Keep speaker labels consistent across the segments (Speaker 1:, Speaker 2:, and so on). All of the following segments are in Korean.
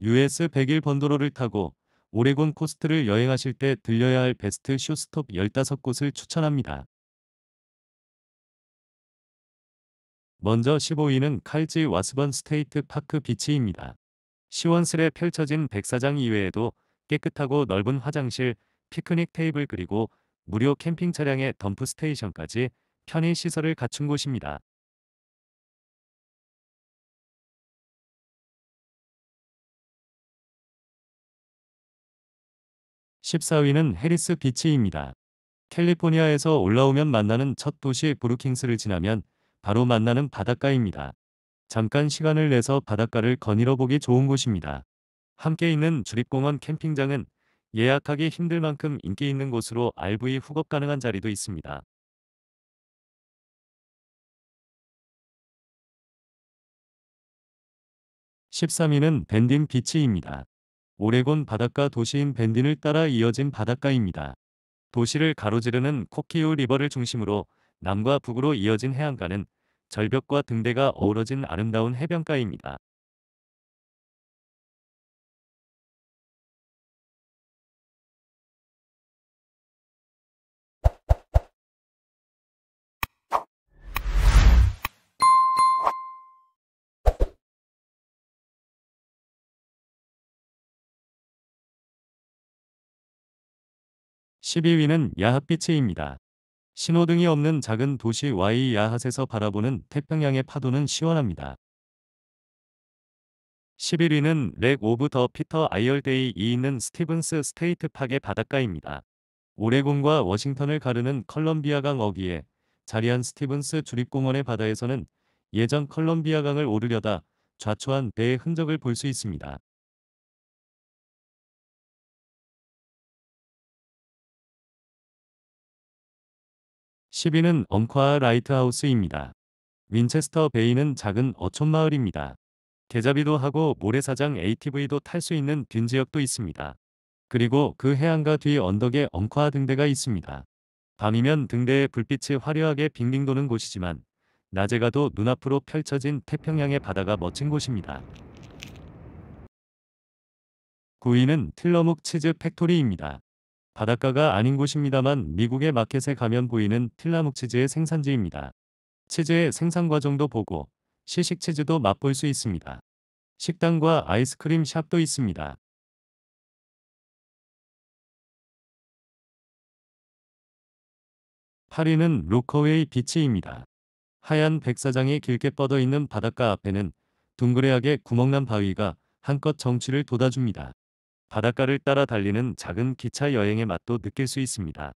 Speaker 1: US 101 번도로를 타고 오레곤 코스트를 여행하실 때 들려야 할 베스트 쇼스톱 15곳을 추천합니다. 먼저 15위는 칼지 와스번 스테이트 파크 비치입니다. 시원스레 펼쳐진 백사장 이외에도 깨끗하고 넓은 화장실, 피크닉 테이블 그리고 무료
Speaker 2: 캠핑 차량의 덤프 스테이션까지 편의 시설을 갖춘 곳입니다. 14위는 해리스 비치입니다.
Speaker 1: 캘리포니아에서 올라오면 만나는 첫 도시 브루킹스를 지나면 바로 만나는 바닷가입니다. 잠깐 시간을 내서 바닷가를 거닐어 보기 좋은 곳입니다. 함께 있는 주립공원 캠핑장은 예약하기 힘들 만큼 인기 있는 곳으로 RV 후급
Speaker 2: 가능한 자리도 있습니다. 13위는 밴딩 비치입니다.
Speaker 1: 오레곤 바닷가 도시인 밴딘을 따라 이어진 바닷가입니다. 도시를 가로지르는 코키오 리버를 중심으로 남과 북으로 이어진 해안가는 절벽과 등대가
Speaker 2: 어우러진 아름다운 해변가입니다. 12위는
Speaker 1: 야핫비치입니다. 신호등이 없는 작은 도시 와이 야핫에서 바라보는 태평양의 파도는 시원합니다. 11위는 렉 오브 더 피터 아이얼데이 2있는 스티븐스 스테이트 팍의 바닷가입니다. 오레곤과 워싱턴을 가르는 컬럼비아강 어귀에 자리한 스티븐스 주립공원의 바다에서는 예전
Speaker 2: 컬럼비아강을 오르려다 좌초한 배의 흔적을 볼 수 있습니다. 10위는 엄콰아 라이트하우스입니다. 윈체스터
Speaker 1: 베이는 작은 어촌마을입니다. 개자비도 하고 모래사장 ATV도 탈 수 있는 빈지역도 있습니다. 그리고 그 해안가 뒤 언덕에 엄콰 등대가 있습니다. 밤이면 등대의 불빛이 화려하게 빙빙 도는 곳이지만 낮에 가도 눈앞으로 펼쳐진 태평양의 바다가 멋진 곳입니다. 9위는 틸러묵 치즈 팩토리입니다. 바닷가가 아닌 곳입니다만 미국의 마켓에 가면 보이는 틸라묵 치즈의 생산지입니다. 치즈의 생산 과정도 보고
Speaker 2: 시식 치즈도 맛볼 수 있습니다. 식당과 아이스크림 샵도 있습니다. 8위는 로커웨이 비치입니다. 하얀 백사장이 길게
Speaker 1: 뻗어 있는 바닷가 앞에는 둥그레하게 구멍난 바위가 한껏 정취를 돋아줍니다.
Speaker 2: 바닷가를 따라 달리는 작은 기차 여행의 맛도 느낄 수 있습니다.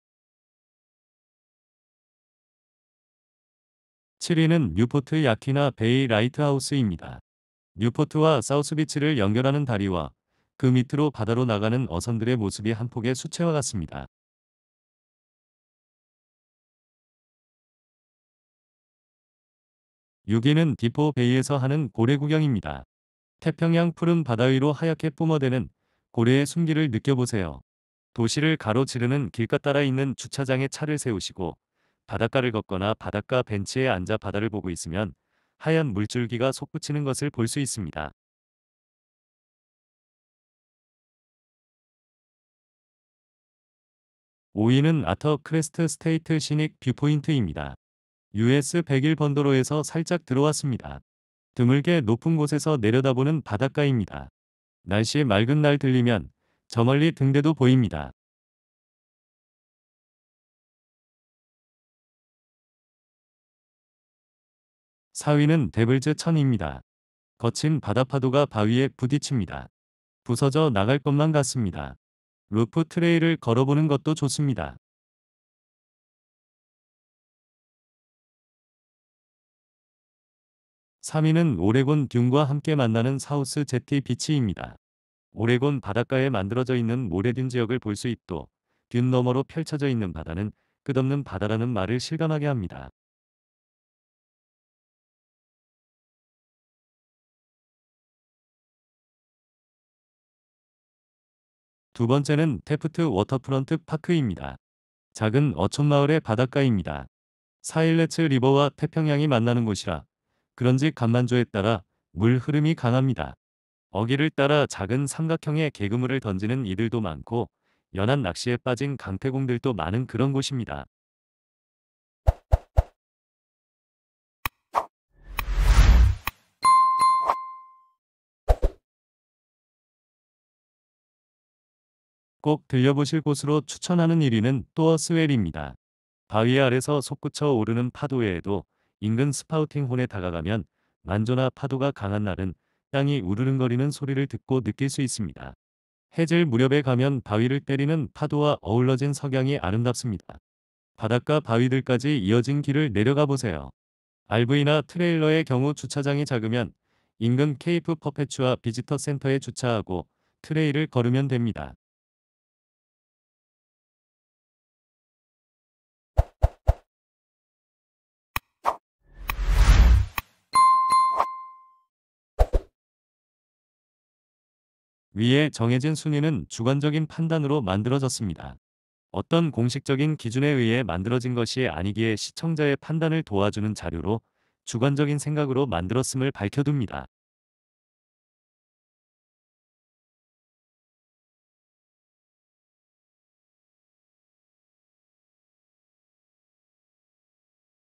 Speaker 2: 7위는 뉴포트 야키나
Speaker 1: 베이 라이트하우스입니다. 뉴포트와 사우스비치를 연결하는 다리와 그
Speaker 2: 밑으로 바다로 나가는 어선들의 모습이 한 폭의 수채화 같습니다. 6위는 디포 베이에서 하는 고래 구경입니다. 태평양 푸른 바다 위로 하얗게 뿜어대는
Speaker 1: 고래의 숨기를 느껴보세요. 도시를 가로지르는 길가 따라 있는 주차장에 차를 세우시고 바닷가를 걷거나 바닷가 벤치에 앉아 바다를 보고 있으면 하얀
Speaker 2: 물줄기가 솟구치는 것을 볼 수 있습니다. 5이는 아터 크레스트
Speaker 1: 스테이트 시닉 뷰포인트입니다. US 101 번도로에서 살짝 들어왔습니다. 드물게 높은 곳에서 내려다보는 바닷가입니다. 날씨 맑은 날
Speaker 2: 들리면 저 멀리 등대도 보입니다. 4위는 데블즈 천입니다. 거친 바다파도가 바위에 부딪힙니다. 부서져 나갈 것만 같습니다. 루프 트레일을 걸어보는 것도 좋습니다. 3위는 오레곤 듄과 함께 만나는 사우스 제티 비치입니다. 오레곤
Speaker 1: 바닷가에 만들어져 있는 모래듄 지역을 볼 수있도듄 너머로 펼쳐져 있는 바다는
Speaker 2: 끝없는 바다라는 말을 실감하게 합니다. 두 번째는 테프트 워터프런트 파크입니다. 작은
Speaker 1: 어촌마을의 바닷가입니다. 사일레츠 리버와 태평양이 만나는 곳이라 그런지 간만조에 따라 물 흐름이 강합니다. 어기를 따라 작은 삼각형의 개그물을 던지는 이들도 많고 연한 낚시에 빠진 강태공들도 많은 그런 곳입니다. 꼭 들려보실 곳으로 추천하는 1위는 또어스웰입니다. 바위 아래서 솟구쳐 오르는 파도 외에도 인근 스파우팅혼에 다가가면 만조나 파도가 강한 날은 땅이 우르릉거리는 소리를 듣고 느낄 수 있습니다. 해질 무렵에 가면 바위를 때리는 파도와 어우러진 석양이 아름답습니다. 바닷가 바위들까지 이어진 길을 내려가 보세요. RV나 트레일러의 경우 주차장이 작으면 인근 케이프 퍼페추와 비지터 센터에 주차하고 트레일을
Speaker 2: 걸으면 됩니다. 위에
Speaker 1: 정해진 순위는 주관적인 판단으로 만들어졌습니다. 어떤 공식적인 기준에 의해 만들어진 것이 아니기에 시청자의 판단을 도와주는 자료로 주관적인 생각으로
Speaker 2: 만들었음을 밝혀둡니다.